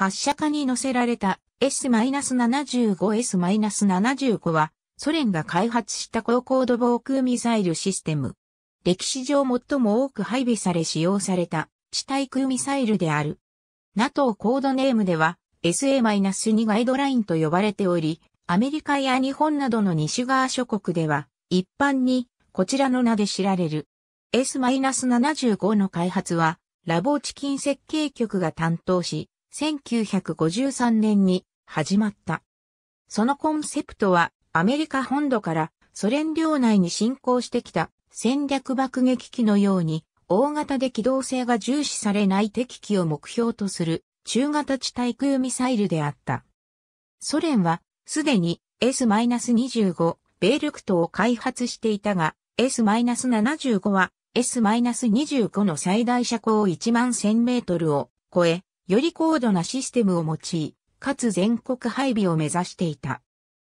発射下に乗せられた S-75S-75 は、ソ連が開発した高高度防空ミサイルシステム。歴史上最も多く配備され使用された地対空ミサイルである。NATO コードネームでは SA-2 ガイドラインと呼ばれており、アメリカや日本などの西側諸国では一般にこちらの名で知られる。S-75 の開発はラボーチキン設計局が担当し、1953年に始まった。そのコンセプトはアメリカ本土からソ連領内に侵攻してきた戦略爆撃機のように大型で機動性が重視されない敵機を目標とする中型地対空ミサイルであった。ソ連はすでに S-25 ベイルクトを開発していたが S-75 は S-25 の最大射高1万1000メートルを超えより高度なシステムを用い、かつ全国配備を目指していた。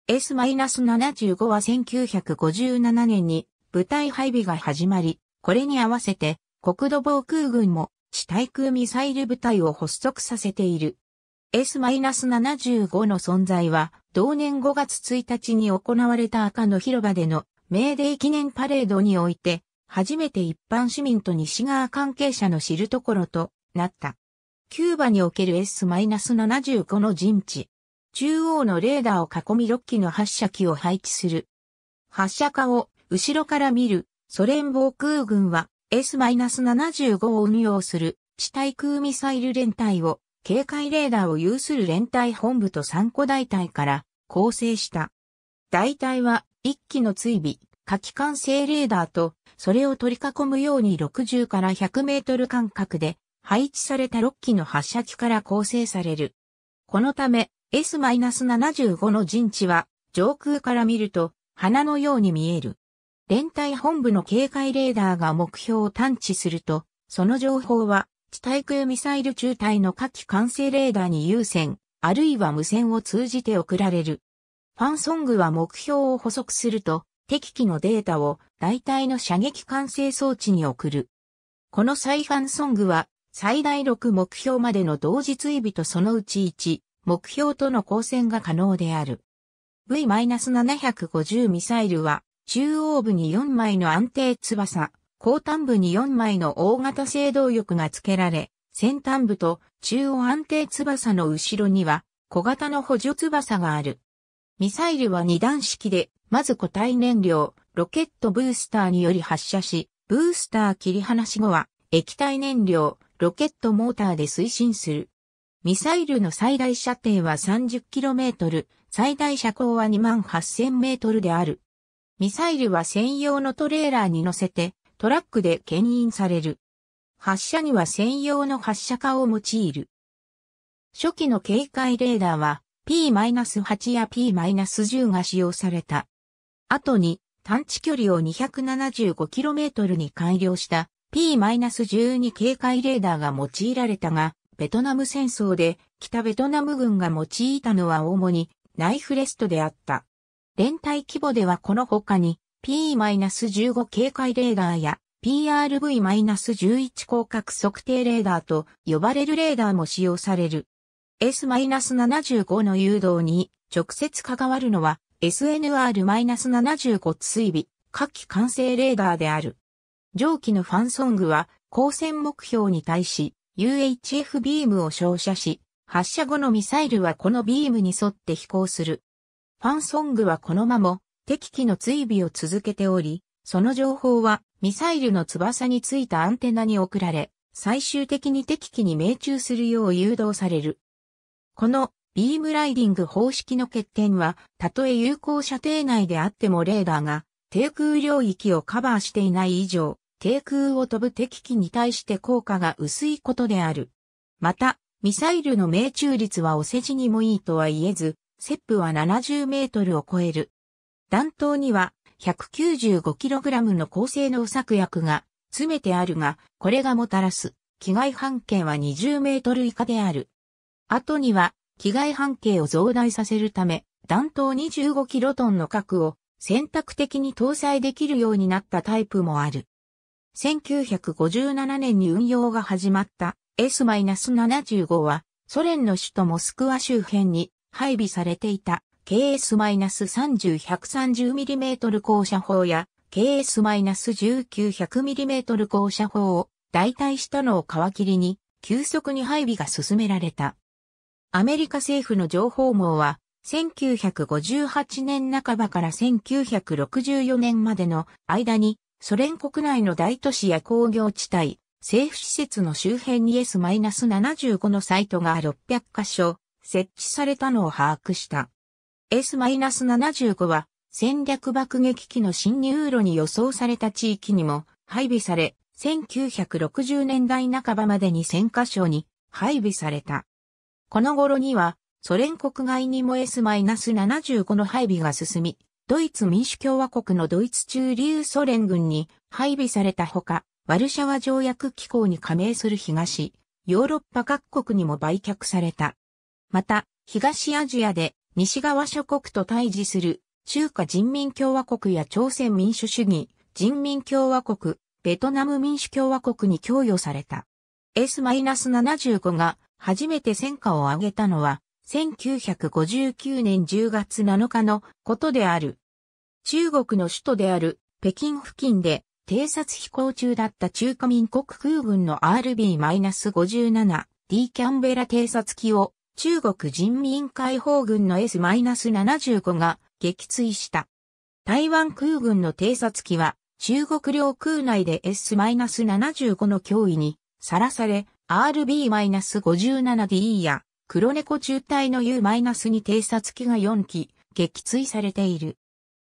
S-75 は1957年に部隊配備が始まり、これに合わせて国土防空軍も地対空ミサイル部隊を発足させている。S-75 の存在は同年5月1日に行われた赤の広場でのメーデー記念パレードにおいて初めて一般市民と西側関係者の知るところとなった。キューバにおける S-75 の陣地。中央のレーダーを囲み6機の発射機を配置する。発射下を後ろから見るソ連防空軍は S-75 を運用する地対空ミサイル連隊を警戒レーダーを有する連隊本部と3個大隊から構成した。大隊は1機の追尾、火器管制レーダーとそれを取り囲むように60から100メートル間隔で配置された6機の発射機から構成される。このため S-75 の陣地は上空から見ると花のように見える。連隊本部の警戒レーダーが目標を探知すると、その情報は地対空ミサイル中隊の火器管制レーダーに優先、あるいは無線を通じて送られる。ファンソングは目標を補足すると、敵機のデータを大体の射撃管制装置に送る。この再ファンソングは最大6目標までの同時追尾とそのうち1目標との交戦が可能である。V-750 ミサイルは中央部に4枚の安定翼、後端部に4枚の大型制動翼が付けられ、先端部と中央安定翼の後ろには小型の補助翼がある。ミサイルは二段式で、まず固体燃料、ロケットブースターにより発射し、ブースター切り離し後は液体燃料、ロケットモーターで推進する。ミサイルの最大射程は 30km、最大射高は 28000m である。ミサイルは専用のトレーラーに乗せて、トラックで牽引される。発射には専用の発射化を用いる。初期の警戒レーダーは P-8 や P-10 が使用された。後に探知距離を 275km に改良した P-12 警戒レーダーが用いられたが、ベトナム戦争で北ベトナム軍が用いたのは主にナイフレストであった。連帯規模ではこの他に P-15 警戒レーダーや PRV-11 広角測定レーダーと呼ばれるレーダーも使用される。S-75 の誘導に直接関わるのは SNR-75 追尾、下記完成レーダーである。上記のファンソングは、光線目標に対し、UHF ビームを照射し、発射後のミサイルはこのビームに沿って飛行する。ファンソングはこのまま敵機の追尾を続けており、その情報はミサイルの翼についたアンテナに送られ、最終的に敵機に命中するよう誘導される。このビームライディング方式の欠点は、たとえ有効射程内であってもレーダーが低空領域をカバーしていない以上、低空を飛ぶ敵機に対して効果が薄いことである。また、ミサイルの命中率はお世辞にもいいとは言えず、セップは70メートルを超える。弾頭には1 9 5ラムの高性能作薬が詰めてあるが、これがもたらす機外半径は20メートル以下である。後には機外半径を増大させるため、弾頭25キロトンの核を選択的に搭載できるようになったタイプもある。1957年に運用が始まった S-75 はソ連の首都モスクワ周辺に配備されていた KS-30-130mm 降車砲や KS-1900mm 降車砲を代替したのを皮切りに急速に配備が進められた。アメリカ政府の情報網は1958年半ばから1964年までの間にソ連国内の大都市や工業地帯、政府施設の周辺に S-75 のサイトが600カ所設置されたのを把握した。S-75 は戦略爆撃機の侵入路に予想された地域にも配備され、1960年代半ばまでに1000カ所に配備された。この頃にはソ連国外にも S-75 の配備が進み、ドイツ民主共和国のドイツ中流ソ連軍に配備されたほか、ワルシャワ条約機構に加盟する東、ヨーロッパ各国にも売却された。また、東アジアで西側諸国と対峙する中華人民共和国や朝鮮民主主義、人民共和国、ベトナム民主共和国に供与された。S-75 が初めて戦果を上げたのは1959年10月7日のことである。中国の首都である北京付近で偵察飛行中だった中華民国空軍の RB-57D キャンベラ偵察機を中国人民解放軍の S-75 が撃墜した。台湾空軍の偵察機は中国領空内で S-75 の脅威にさらされ RB-57D や黒猫中隊の U-2 偵察機が4機、撃墜されている。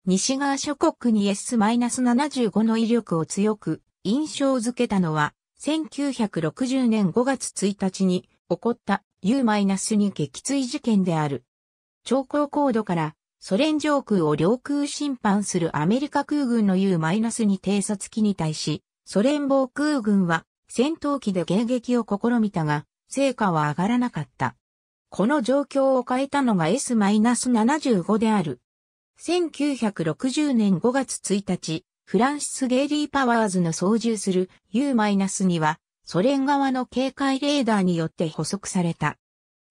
西側諸国に S-75 の威力を強く印象づけたのは、1960年5月1日に起こった U-2 撃墜事件である。超高高度からソ連上空を領空侵犯するアメリカ空軍の U-2 偵察機に対し、ソ連防空軍は戦闘機で迎撃を試みたが、成果は上がらなかった。この状況を変えたのが S-75 である。1960年5月1日、フランシス・ゲイリー・パワーズの操縦する U-2 は、ソ連側の警戒レーダーによって捕捉された。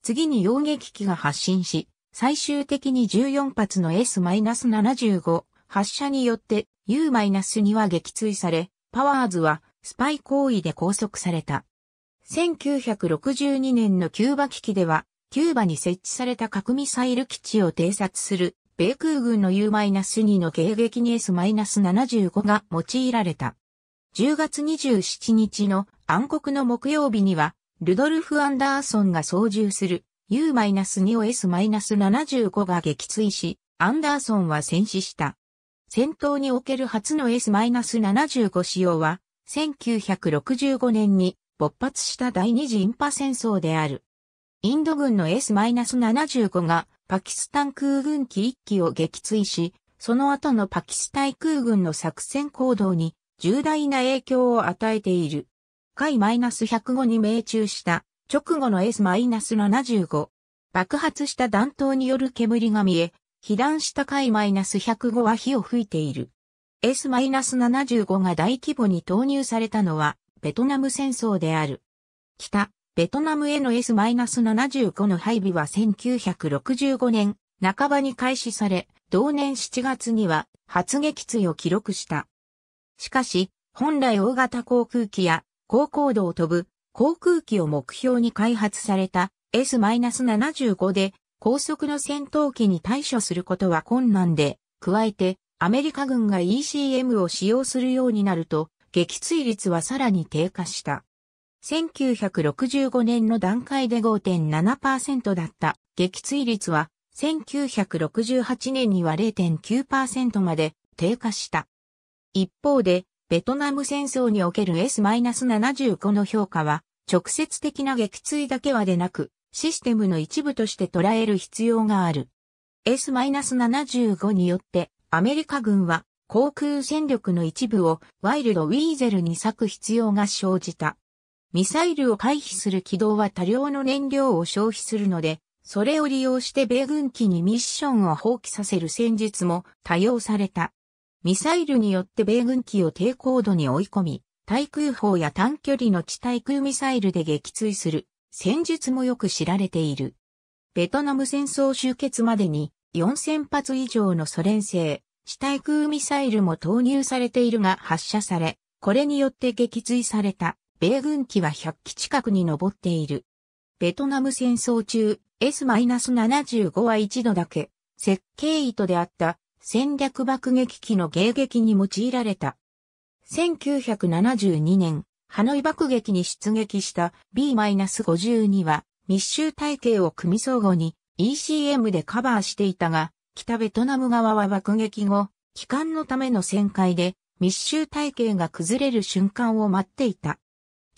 次に溶撃機が発進し、最終的に14発の S-75 発射によって U-2 は撃墜され、パワーズはスパイ行為で拘束された。1962年のキューバ危機ではキューバに設置された核ミサイル基地を偵察する、米空軍の U-2 の迎撃に S-75 が用いられた。10月27日の暗黒の木曜日には、ルドルフ・アンダーソンが操縦する U-2 を S-75 が撃墜し、アンダーソンは戦死した。戦闘における初の S-75 使用は、1965年に勃発した第二次インパ戦争である。インド軍の S-75 がパキスタン空軍機1機を撃墜し、その後のパキスタン空軍の作戦行動に重大な影響を与えている。海 -105 に命中した直後の S-75。爆発した弾頭による煙が見え、被弾した海 -105 は火を吹いている。S-75 が大規模に投入されたのはベトナム戦争である。北、ベトナムへの S-75 の配備は1965年半ばに開始され、同年7月には発撃墜を記録した。しかし、本来大型航空機や高高度を飛ぶ航空機を目標に開発された S-75 で高速の戦闘機に対処することは困難で、加えてアメリカ軍が ECM を使用するようになると撃墜率はさらに低下した。1965年の段階で5.7%だった撃墜率は1968年には0.9%まで低下した。一方で、ベトナム戦争における S-75 の評価は、直接的な撃墜だけはでなく、システムの一部として捉える必要がある。S-75 によって、アメリカ軍は航空戦力の一部をワイルドウィーゼルに割く必要が生じた。ミサイルを回避する軌道は多量の燃料を消費するので、それを利用して米軍機にミッションを放棄させる戦術も多用された。ミサイルによって米軍機を低高度に追い込み、対空砲や短距離の地対空ミサイルで撃墜する戦術もよく知られている。ベトナム戦争終結までに4000発以上のソ連製地対空ミサイルも投入されているが発射され、これによって撃墜された。米軍機は100機近くに上っている。ベトナム戦争中、S-75 は一度だけ、設計糸であった戦略爆撃機の迎撃に用いられた。1972年、ハノイ爆撃に出撃した B-52 は密集体系を組み相互に ECM でカバーしていたが、北ベトナム側は爆撃後、帰還のための旋回で密集体系が崩れる瞬間を待っていた。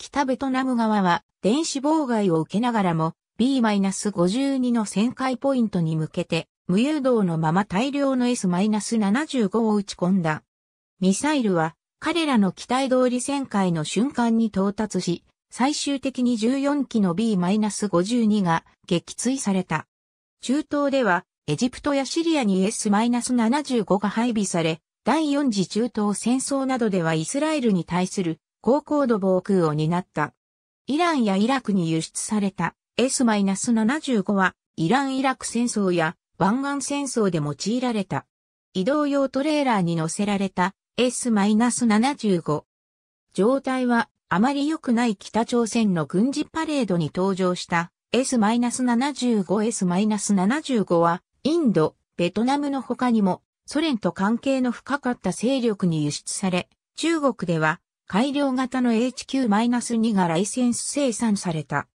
北ベトナム側は電子妨害を受けながらも B-52 の旋回ポイントに向けて無誘導のまま大量の S-75 を打ち込んだ。ミサイルは彼らの機体通り旋回の瞬間に到達し、最終的に14機の B-52 が撃墜された。中東ではエジプトやシリアに S-75 が配備され、第4次中東戦争などではイスラエルに対する高高度防空を担った。イランやイラクに輸出された S-75 はイラン・イラク戦争や湾岸戦争で用いられた。移動用トレーラーに乗せられた S-75。状態はあまり良くない北朝鮮の軍事パレードに登場した S-75、S-75 はインド、ベトナムの他にもソ連と関係の深かった勢力に輸出され、中国では改良型の HQ-2 がライセンス生産された。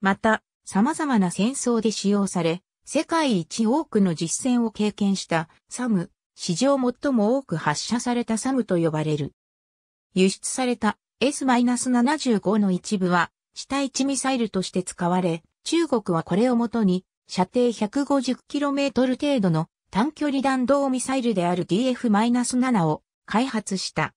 また、様々な戦争で使用され、世界一多くの実戦を経験したサム、史上最も多く発射されたサムと呼ばれる。輸出された S-75 の一部は、地対地ミサイルとして使われ、中国はこれをもとに、射程 150km 程度の短距離弾道ミサイルである DF-7 を開発した。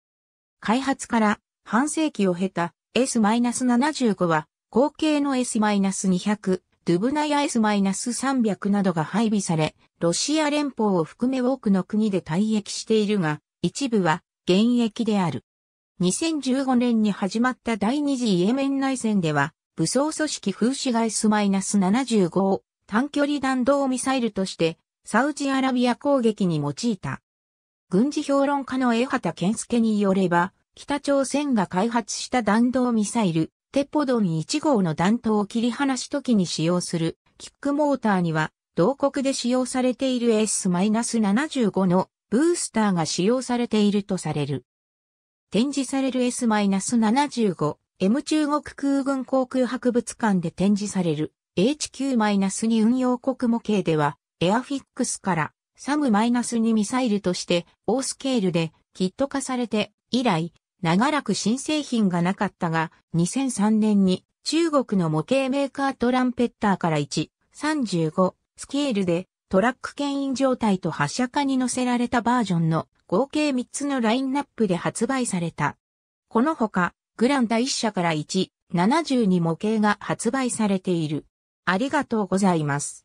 開発から半世紀を経た S-75 は、後継の S-200、ドゥブナや S-300 などが配備され、ロシア連邦を含め多くの国で退役しているが、一部は現役である。2015年に始まった第二次イエメン内戦では、武装組織風刺が S-75 を短距離弾道ミサイルとして、サウジアラビア攻撃に用いた。軍事評論家の江畑健介によれば、北朝鮮が開発した弾道ミサイル、テポドン1号の弾頭を切り離し時に使用するキックモーターには、同国で使用されている S-75 のブースターが使用されているとされる。展示される S-75、M 中国空軍航空博物館で展示される HQ-2 運用国模型では、エアフィックスからサム -2 ミサイルとして、大スケールでキット化されて、以来、長らく新製品がなかったが、2003年に中国の模型メーカートランペッターから1、35スケールでトラック牽引状態と発射化に乗せられたバージョンの合計3つのラインナップで発売された。このほか、グランダ1社から1、72模型が発売されている。ありがとうございます。